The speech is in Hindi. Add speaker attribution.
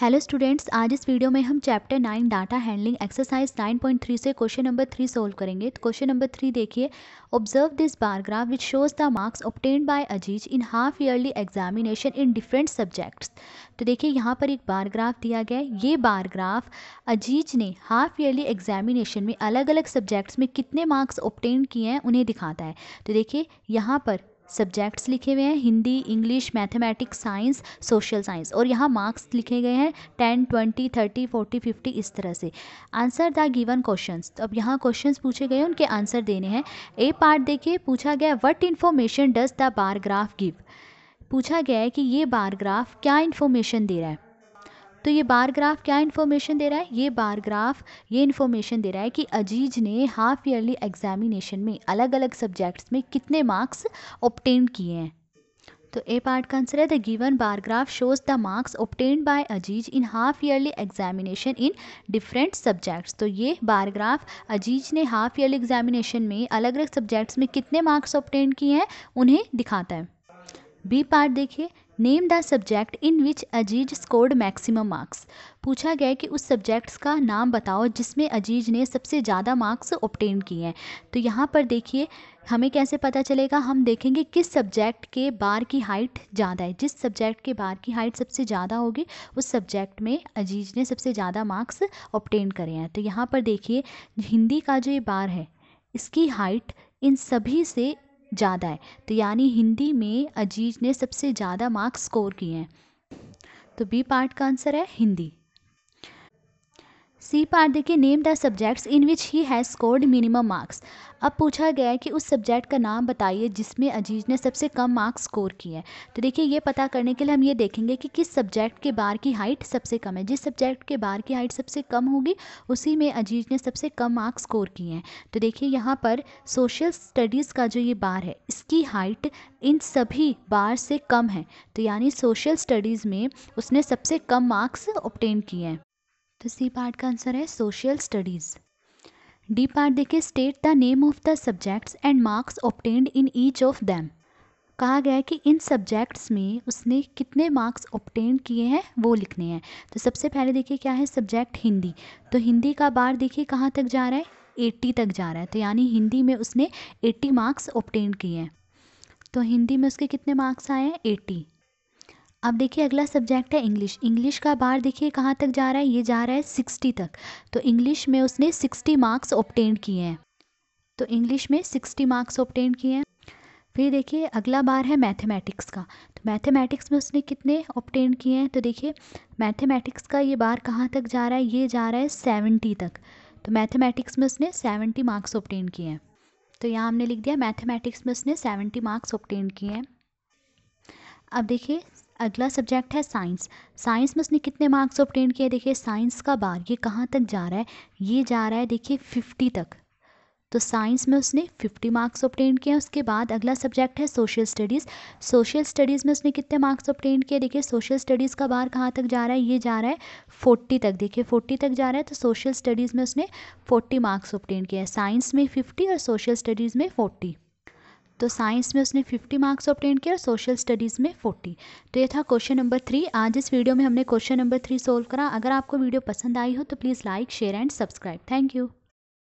Speaker 1: हेलो स्टूडेंट्स आज इस वीडियो में हम chapter nine data handling exercise nine point three से क्वेश्चन नंबर थ्री सोल्व करेंगे तो क्वेश्चन नंबर थ्री देखिए observe this bar graph which shows the marks obtain by Aziz in half yearly examination in different subjects तो देखिए यहाँ पर एक बारग्राफ दिया गया है ये बारग्राफ अजीज ने हाफ ईयरली एग्जामिनेशन में अलग अलग सब्जेक्ट्स में कितने मार्क्स ऑप्टेन किए हैं उन्हें दिखाता है तो देखिए यहाँ पर सब्जेक्ट्स लिखे हुए हैं Hindi English mathematics science social science और यहाँ मार्क्स लिखे गए हैं ten twenty thirty forty fifty इस तरह से आंसर द गिवन क्वेश्चन तो अब यहाँ क्वेश्चन पूछे गए उनके आंसर देने हैं ए पार्ट देखिए पूछा गया what information does the bar graph give पूछा गया है कि ये बारग्राफ क्या इन्फॉर्मेशन दे रहा है तो ये बार ग्राफ क्या इन्फॉर्मेशन दे रहा है ये बार ग्राफ ये इन्फॉर्मेशन दे रहा है कि अजीज ने हाफ ईयरली एग्जामिनेशन में अलग अलग सब्जेक्ट्स में कितने मार्क्स ऑप्टेन किए हैं तो ए पार्ट का आंसर है the given bar graph shows the marks obtain by Aziz in half yearly examination in different subjects तो ये बार ग्राफ अजीज ने हाफ ईयरली एग्जामिनेशन में अलग अलग सब्जेक्ट्स में कितने मार्क्स ऑप्टेन किए हैं उन्हें दिखाता है बी पार्ट देखिए name the subject in which Aziz scored maximum marks पूछा गया कि उस सब्जेक्ट्स का नाम बताओ जिसमें अजीज ने सबसे ज़्यादा मार्क्स ऑप्टेन किए हैं तो यहाँ पर देखिए हमें कैसे पता चलेगा हम देखेंगे किस सब्जेक्ट के बार की हाइट ज़्यादा है जिस सब्जेक्ट के बार की हाइट सबसे ज़्यादा होगी उस सब्जेक्ट में अजीज ने सबसे ज़्यादा मार्क्स ऑप्टेन करे हैं तो यहाँ पर देखिए हिंदी का जो ये बार है इसकी हाइट इन सभी से ज़्यादा है तो यानी हिंदी में अजीज ने सबसे ज़्यादा मार्क्स स्कोर किए हैं तो बी पार्ट का आंसर है हिंदी सी पार्ट देखिए name the subjects in which he has scored minimum marks अब पूछा गया है कि उस सब्जेक्ट का नाम बताइए जिसमें अजीज ने सबसे कम मार्क्स स्कोर किए हैं तो देखिए ये पता करने के लिए हम ये देखेंगे कि किस सब्जेक्ट के बार की हाइट सबसे कम है जिस सब्जेक्ट के बार की हाइट सबसे कम होगी उसी में अजीज ने सबसे कम मार्क्स स्कोर किए हैं तो देखिए यहाँ पर सोशल स्टडीज़ का जो ये बार है इसकी हाइट इन सभी बार से कम है तो यानी सोशल स्टडीज़ में उसने सबसे कम मार्क्स ऑप्टेन किए हैं तो सी पार्ट का आंसर है सोशल स्टडीज़ डी पार्ट देखिए state the name of the subjects and marks obtained in each of them कहा गया है कि इन सब्जेक्ट्स में उसने कितने मार्क्स ऑप्टेन किए हैं वो लिखने हैं तो सबसे पहले देखिए क्या है सब्जेक्ट हिंदी तो हिंदी का बार देखिए कहाँ तक जा रहा है 80 तक जा रहा है तो यानी हिंदी में उसने 80 मार्क्स ऑप्टेन किए हैं तो हिंदी में उसके कितने मार्क्स आए हैं एट्टी अब देखिए अगला सब्जेक्ट है इंग्लिश इंग्लिश का बार देखिए कहाँ तक जा रहा है ये जा रहा है सिक्सटी तक तो इंग्लिश में उसने सिक्सटी मार्क्स ऑप्टेन किए हैं तो इंग्लिश में सिक्सटी मार्क्स ऑप्टेन किए हैं फिर देखिए अगला बार है मैथमेटिक्स का तो मैथमेटिक्स में उसने कितने ऑप्टेन किए हैं तो देखिए मैथमेटिक्स का ये बार कहाँ तक जा रहा है ये जा रहा है सेवेंटी तक तो मैथमेटिक्स में उसने सेवेंटी मार्क्स ऑप्टेन किए हैं तो यहाँ हमने लिख दिया मैथमेटिक्स में उसने सेवेंटी मार्क्स ऑप्टेन किए हैं अब देखिए अगला सब्जेक्ट है साइंस साइंस में उसने कितने मार्क्स ऑप्टेन किए देखिए साइंस का बार ये कहाँ तक जा रहा है ये जा रहा है देखिए फिफ्टी तक तो साइंस में उसने फिफ्टी मार्क्स ऑप्टेन किए उसके बाद अगला सब्जेक्ट है सोशल स्टडीज़ सोशल स्टडीज़ में उसने कितने मार्क्स ऑप्टेन किए देखिए सोशल स्टडीज़ का बार कहाँ तक जा रहा है ये जा रहा है फोर्टी तक देखिए फोर्टी तक जा रहा है तो सोशल स्टडीज़ में उसने फोर्टी मार्क्स ऑप्टेन किया है साइंस में फिफ्टी और सोशल स्टडीज़ में फोर्टी तो साइंस में उसने 50 मार्क्स ऑप्टेन किया और सोशल स्टडीज़ में 40 तो ये था क्वेश्चन नंबर थ्री आज इस वीडियो में हमने क्वेश्चन नंबर थ्री सोल्व करा अगर आपको वीडियो पसंद आई हो तो please like share and subscribe thank you